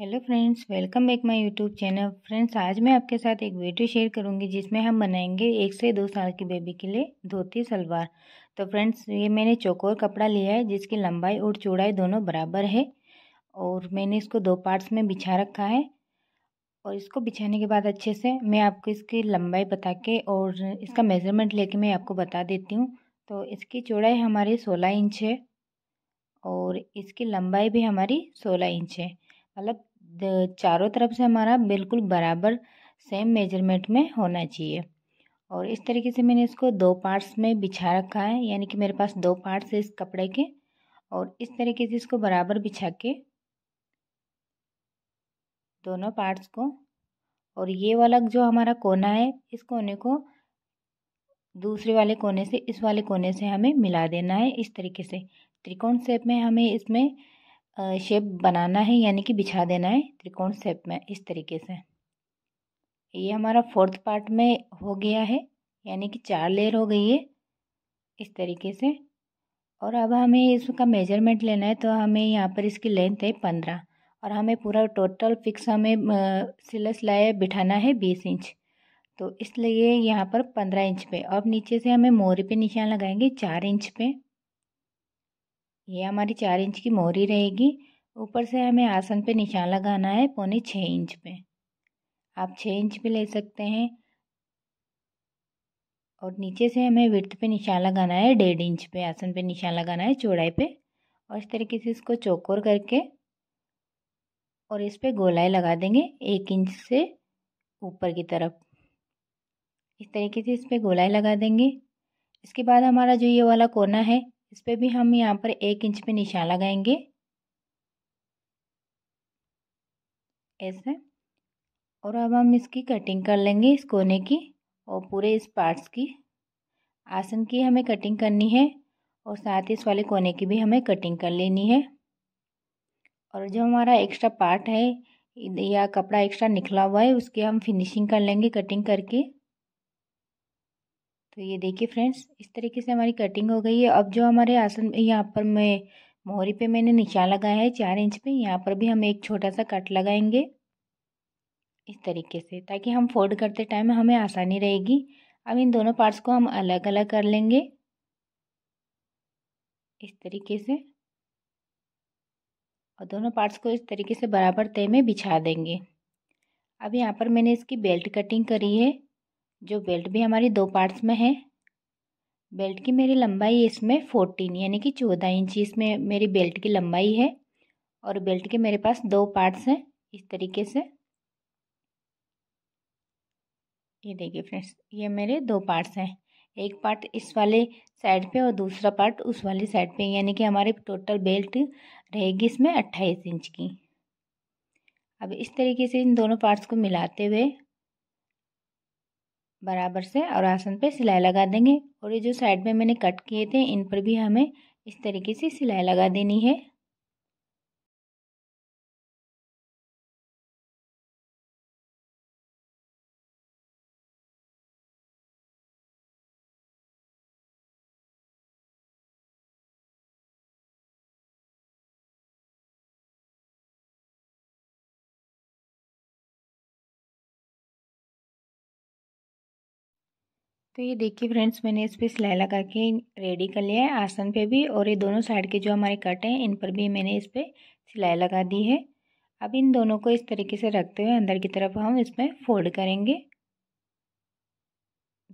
hello friends welcome back my YouTube channel friends आज मैं आपके साथ एक वीडियो शेयर करूंगी जिसमें हम बनाएंगे एक से दो साल की बेबी के लिए धोती सलवार तो फ्रेंड्स ये मैंने चौकोर कपड़ा लिया है जिसकी लंबाई और चौड़ाई दोनों बराबर है और मैंने इसको दो पार्ट्स में बिछा रखा है और इसको बिछाने के बाद अच्छे से मैं आपको इसकी लंबाई बता के और इसका मेज़रमेंट लेके मैं आपको बता देती हूँ तो इसकी चौड़ाई हमारी सोलह इंच है और इसकी लंबाई भी हमारी सोलह इंच है मतलब चारों तरफ से हमारा बिल्कुल बराबर सेम मेजरमेंट में होना चाहिए और इस तरीके से मैंने इसको दो पार्ट्स में बिछा रखा है यानी कि मेरे पास दो पार्ट्स है इस कपड़े के और इस तरीके से इसको बराबर बिछा के दोनों पार्ट्स को और ये वाला जो हमारा कोना है इस कोने को दूसरे वाले कोने से इस वाले कोने से हमें मिला देना है इस तरीके से त्रिकोण शेप में हमें इसमें शेप बनाना है यानी कि बिछा देना है त्रिकोण शेप में इस तरीके से ये हमारा फोर्थ पार्ट में हो गया है यानी कि चार लेयर हो गई है इस तरीके से और अब हमें इसका मेजरमेंट लेना है तो हमें यहाँ पर इसकी लेंथ है पंद्रह और हमें पूरा टोटल फिक्स हमें सिलस लाया बिठाना है बीस इंच तो इसलिए यहाँ पर पंद्रह इंच पे अब नीचे से हमें मोरी पे निशान लगाएंगे चार इंच पे ये हमारी चार इंच की मोहरी रहेगी ऊपर से हमें आसन पे निशान लगाना है पौने छः इंच पे आप छः इंच भी ले सकते हैं और नीचे से हमें वृत्त पे निशान लगाना है डेढ़ इंच पे आसन पे निशान लगाना है चौड़ाई पे और इस तरीके से इसको चौकोर करके और इस पर गोलाई लगा देंगे एक इंच से ऊपर की तरफ इस तरीके से इस पर गोलाई लगा देंगे इसके बाद हमारा जो ये वाला कोना है इस पर भी हम यहाँ पर एक इंच पे निशान लगाएंगे ऐसे और अब हम इसकी कटिंग कर लेंगे इस कोने की और पूरे इस पार्ट्स की आसन की हमें कटिंग करनी है और साथ ही इस वाले कोने की भी हमें कटिंग कर लेनी है और जो हमारा एक्स्ट्रा पार्ट है या कपड़ा एक्स्ट्रा निकला हुआ है उसकी हम फिनिशिंग कर लेंगे कटिंग करके तो ये देखिए फ्रेंड्स इस तरीके से हमारी कटिंग हो गई है अब जो हमारे आसन यहाँ पर मैं मोहरी पे मैंने निशान लगाया है चार इंच पे यहाँ पर भी हम एक छोटा सा कट लगाएंगे इस तरीके से ताकि हम फोल्ड करते टाइम हमें आसानी रहेगी अब इन दोनों पार्ट्स को हम अलग अलग कर लेंगे इस तरीके से और दोनों पार्ट्स को इस तरीके से बराबर तय में बिछा देंगे अब यहाँ पर मैंने इसकी बेल्ट कटिंग करी है जो बेल्ट भी हमारी दो पार्ट्स में है बेल्ट की मेरी लंबाई इसमें फोर्टीन यानी कि चौदह इंच इसमें मेरी बेल्ट की लंबाई है और बेल्ट के मेरे पास दो पार्ट्स हैं इस तरीके से ये देखिए फ्रेंड्स ये मेरे दो पार्ट्स हैं एक पार्ट इस वाले साइड पे और दूसरा पार्ट उस वाले साइड पे यानी कि हमारे टोटल बेल्ट रहेगी इसमें अट्ठाईस इंच की अब इस तरीके से इन दोनों पार्ट्स को मिलाते हुए बराबर से और आसन पे सिलाई लगा देंगे और ये जो साइड में मैंने कट किए थे इन पर भी हमें इस तरीके से सिलाई लगा देनी है तो ये देखिए फ्रेंड्स मैंने इस पर सिलाई लगा के रेडी कर लिया है आसन पे भी और ये दोनों साइड के जो हमारे कट हैं इन पर भी मैंने इस पर सिलाई लगा दी है अब इन दोनों को इस तरीके से रखते हुए अंदर की तरफ हम इसमें फोल्ड करेंगे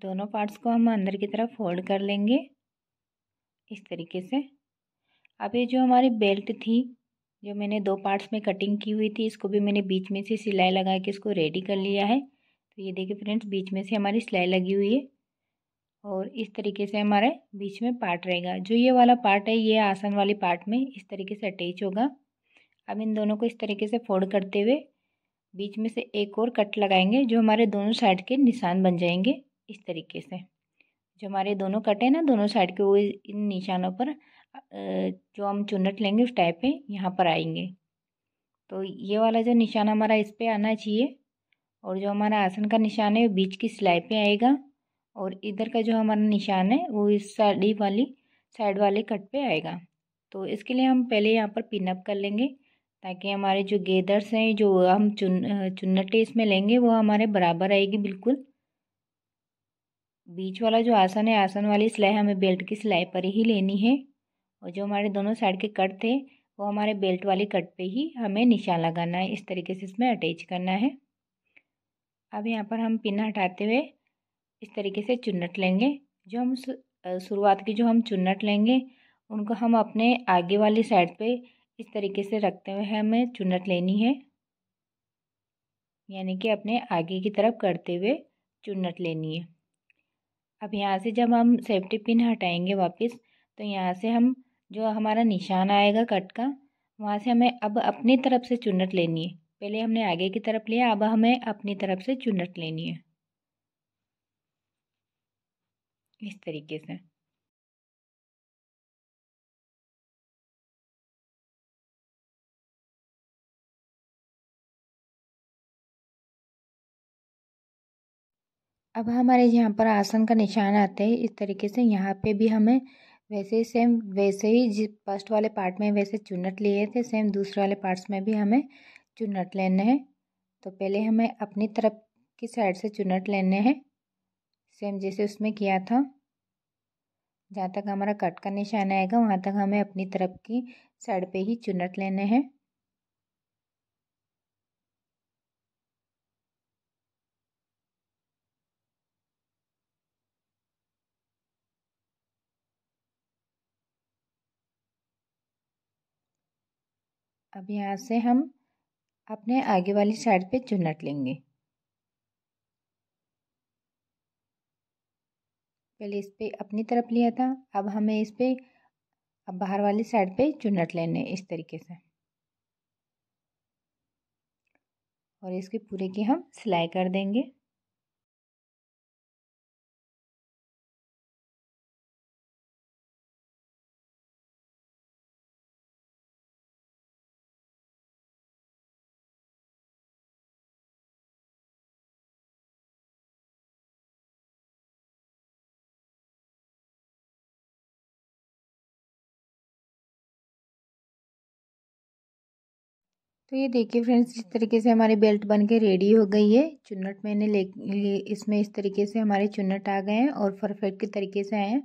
दोनों पार्ट्स को हम अंदर की तरफ फोल्ड कर लेंगे इस तरीके से अब ये जो हमारी बेल्ट थी जो मैंने दो पार्ट्स में कटिंग की हुई थी इसको भी मैंने बीच में से सिलाई लगा के इसको रेडी कर लिया है तो ये देखिए फ्रेंड्स बीच में से हमारी सिलाई लगी हुई है और इस तरीके से हमारे बीच में पार्ट रहेगा जो ये वाला पार्ट है ये आसन वाली पार्ट में इस तरीके से अटैच होगा अब इन दोनों को इस तरीके से फोल्ड करते हुए बीच में से एक और कट लगाएंगे जो हमारे दोनों साइड के निशान बन जाएंगे इस तरीके से जो हमारे दोनों कट हैं ना दोनों साइड के वो इन निशानों पर जो हम चुनट लेंगे उस टाइप में यहाँ पर आएंगे तो ये वाला जो निशान हमारा इस पर आना चाहिए और जो हमारा आसन का निशान है वो बीच की सिलाई पे आएगा और इधर का जो हमारा निशान है वो इस साड़ी वाली साइड वाले कट पे आएगा तो इसके लिए हम पहले यहाँ पर पिनअप कर लेंगे ताकि हमारे जो गेदर्स हैं जो हम चुन चुन्नटे इसमें लेंगे वो हमारे बराबर आएगी बिल्कुल बीच वाला जो आसन है आसन वाली सिलाई हमें बेल्ट की सिलाई पर ही लेनी है और जो हमारे दोनों साइड के कट थे वो हमारे बेल्ट वाले कट पे ही हमें निशान लगाना है इस तरीके से इसमें अटैच करना है अब यहाँ पर हम पिन हटाते हुए इस तरीके से चुन्नट लेंगे जो हम शुरुआत की जो हम चुन्नट लेंगे उनको हम अपने आगे वाली साइड पे इस तरीके से रखते हुए हमें चुन्नट लेनी है यानी कि अपने आगे की तरफ करते हुए चुन्नट लेनी है अब यहाँ से जब हम सेफ्टी पिन हटाएंगे वापस तो यहाँ से हम जो हमारा निशान आएगा कट का वहाँ से हमें अब अपनी तरफ से चुन्नट लेनी है पहले हमने आगे की तरफ लिया अब हमें अपनी तरफ से चुन्नट लेनी है इस तरीके से अब हमारे यहाँ पर आसन का निशान आते हैं इस तरीके से यहाँ पे भी हमें वैसे ही सेम वैसे ही जिस फर्स्ट वाले पार्ट में वैसे चुनट लिए थे सेम दूसरे वाले पार्ट्स में भी हमें चुनट लेने हैं तो पहले हमें अपनी तरफ की साइड से चुनट लेने हैं सेम जैसे उसमें किया था जहाँ तक हमारा कट का निशान आएगा वहाँ तक हमें अपनी तरफ की साइड पे ही चुनट लेने हैं अब यहाँ से हम अपने आगे वाली साइड पे चुनट लेंगे पहले इस पर अपनी तरफ लिया था अब हमें इस पर अब बाहर वाली साइड पे चुनट लेने इस तरीके से और इसके पूरे की हम सिलाई कर देंगे तो ये देखिए फ्रेंड्स इस तरीके से हमारी बेल्ट बन के रेडी हो गई है चुन्नट मैंने ले, इसमें इस तरीके से हमारे चुन्नट आ गए हैं और परफेक्ट के तरीके से आए हैं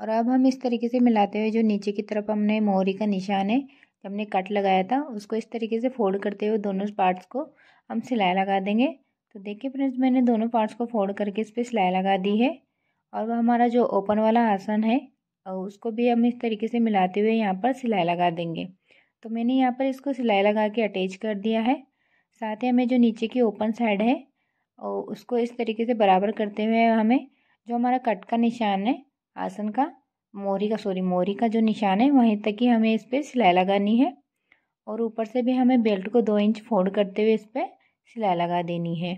और अब हम इस तरीके से मिलाते हुए जो नीचे की तरफ हमने मोहरी का निशान है हमने कट लगाया था उसको इस तरीके से फोल्ड करते हुए दोनों पार्ट्स को हम सिलाई लगा देंगे तो देखिए फ्रेंड्स मैंने दोनों पार्ट्स को फोल्ड करके इस पर सिलाई लगा दी है और वह हमारा जो ओपन वाला आसन है उसको भी हम इस तरीके से मिलाते हुए यहाँ पर सिलाई लगा देंगे तो मैंने यहाँ पर इसको सिलाई लगा के अटैच कर दिया है साथ ही हमें जो नीचे की ओपन साइड है और उसको इस तरीके से बराबर करते हुए हमें जो हमारा कट का निशान है आसन का मोरी का सॉरी मोरी का जो निशान है वहीं तक ही हमें इस पर सिलाई लगानी है और ऊपर से भी हमें बेल्ट को दो इंच फोल्ड करते हुए इस पर सिलाई लगा देनी है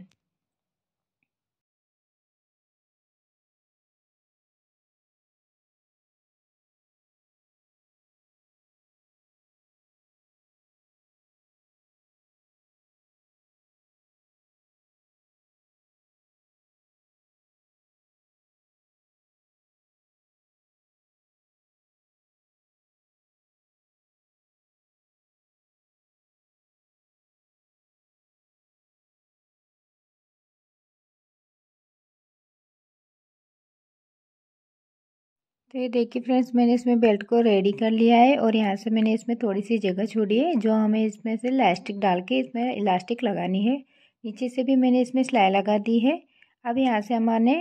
तो ये देखिए फ्रेंड्स मैंने इसमें बेल्ट को रेडी कर लिया है और यहाँ से मैंने इसमें थोड़ी सी जगह छोड़ी है जो हमें इसमें से इलास्टिक डाल के इसमें इलास्टिक लगानी है नीचे से भी मैंने इसमें सिलाई लगा दी है अब यहाँ से हमारे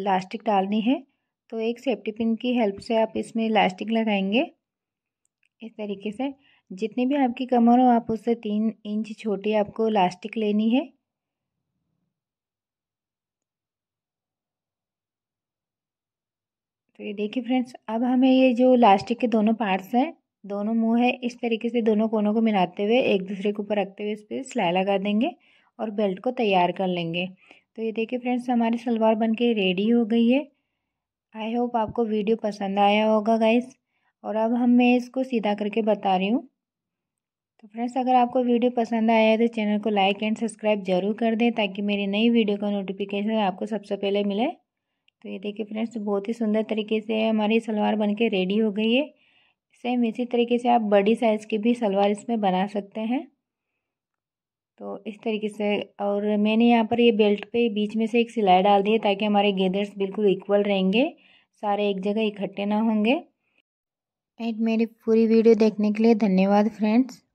इलास्टिक डालनी है तो एक सेफ्टी पिन की हेल्प से आप इसमें इलास्टिक लगाएंगे इस तरीके से जितनी भी आपकी कमर हो आप उससे तीन इंच छोटी आपको इलास्टिक लेनी है तो ये देखिए फ्रेंड्स अब हमें ये जो लास्टिक के दोनों पार्ट्स हैं दोनों मुंह है इस तरीके से दोनों कोनों को मिलाते हुए एक दूसरे के ऊपर रखते हुए इस पर सिलाई लगा देंगे और बेल्ट को तैयार कर लेंगे तो ये देखिए फ्रेंड्स हमारी सलवार बन के रेडी हो गई है आई होप आपको वीडियो पसंद आया होगा गाइस और अब हम मैं इसको सीधा करके बता रही हूँ तो फ्रेंड्स अगर आपको वीडियो पसंद आया है तो चैनल को लाइक एंड सब्सक्राइब जरूर कर दें ताकि मेरी नई वीडियो का नोटिफिकेशन आपको सबसे पहले मिले तो ये देखिए फ्रेंड्स बहुत ही सुंदर तरीके से हमारी सलवार बनके रेडी हो गई है सेम इसी तरीके से आप बड़ी साइज़ की भी सलवार इसमें बना सकते हैं तो इस तरीके से और मैंने यहाँ पर ये बेल्ट पे बीच में से एक सिलाई डाल दी है ताकि हमारे गेदर्स बिल्कुल इक्वल रहेंगे सारे एक जगह इकट्ठे ना होंगे एंड मेरी पूरी वीडियो देखने के लिए धन्यवाद फ्रेंड्स